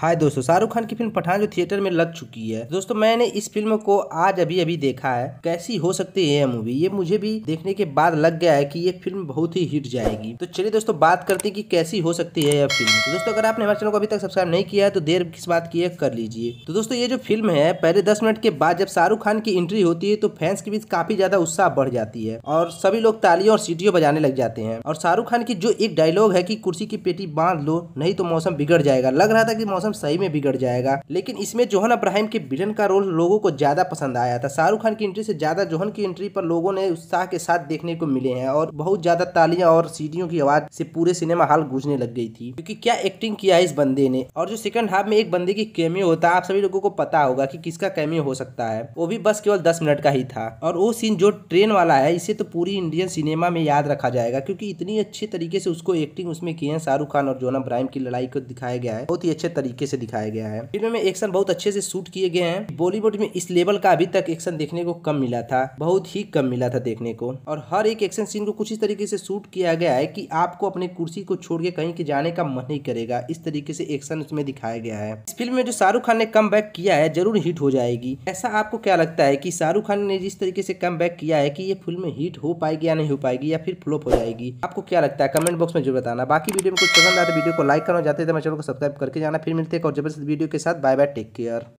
हाय दोस्तों शाहरुख खान की फिल्म पठान जो थिएटर में लग चुकी है दोस्तों मैंने इस फिल्म को आज अभी अभी देखा है कैसी हो सकती है यह मूवी ये मुझे भी देखने के बाद लग गया है कि ये फिल्म बहुत ही हिट जाएगी तो चलिए दोस्तों बात करते हैं कि कैसी हो सकती है यह फिल्म तो दोस्तों अगर आपने हमारे चैनल को अभी तक सब्सक्राइब नहीं किया है तो देर किस बात की है कर लीजिए तो दोस्तों ये जो फिल्म है पहले दस मिनट के बाद जब शाहरुख खान की एंट्री होती है तो फैंस के बीच काफी ज्यादा उत्साह बढ़ जाती है और सभी लोग तालियों और सीटियों बजाने लग जाते हैं और शाहरुख खान की जो एक डायलॉग है की कुर्सी की पेटी बांध लो नहीं तो मौसम बिगड़ जाएगा लग रहा था की मौसम मौसम सही में बिगड़ जाएगा लेकिन इसमें जोहन अब्राहिम के विलन का रोल लोगों को ज्यादा पसंद आया था शाहरुख खान की एंट्री से ज्यादा जोहन की एंट्री पर लोगों ने उत्साह के साथ देखने को मिले हैं और बहुत ज्यादा तालियां और सीढ़ियों की आवाज से पूरे सिनेमा हॉल गूंजने लग गई थी क्योंकि क्या एक्टिंग किया है इस बंदे ने और जो सेकंड हाफ में एक बंदे की कैमियो होता है आप सभी लोगों को पता होगा कि किसका कैमियो हो सकता है वो भी बस केवल दस मिनट का ही था और वो सीन जो ट्रेन वाला है इसे तो पूरी इंडियन सिनेमा में याद रखा जाएगा क्योंकि इतनी अच्छी तरीके से उसको एक्टिंग उसमें की है शाहरुख खान और जोना अब्राहिम की लड़ाई को दिखाया गया है बहुत ही अच्छे तरीके तरीके से दिखाया गया है फिल्म में एक्शन बहुत अच्छे से शूट किए गए हैं बॉलीवुड में इस लेवल का अभी तक एक्शन देखने को कम मिला था बहुत ही कम मिला था देखने को और हर एक एक्शन सीन को कुछ इस तरीके से शूट किया गया है कि आपको अपने कुर्सी को छोड़ के कहीं के जाने का मन नहीं करेगा इस तरीके से एक्शन उसमें दिखाया गया है इस फिल्म में जो शाहरुख खान ने कम किया है जरूर हिट हो जाएगी ऐसा आपको क्या लगता है की शाहरुख खान ने जिस तरीके से कम किया है की ये फिल्म हिट हो पाएगी या नहीं हो पाएगी या फिर फ्लोप हो जाएगी आपको क्या लगता है कमेंट बॉक्स में जरूर बताना बाकी वीडियो में कुछ पसंद आया तो वीडियो को लाइक करना चाहते थे मैं चैनल को सब्सक्राइब करके जाना फिर मिलते टेक और जबरदस्त वीडियो के साथ बाय बाय टेक केयर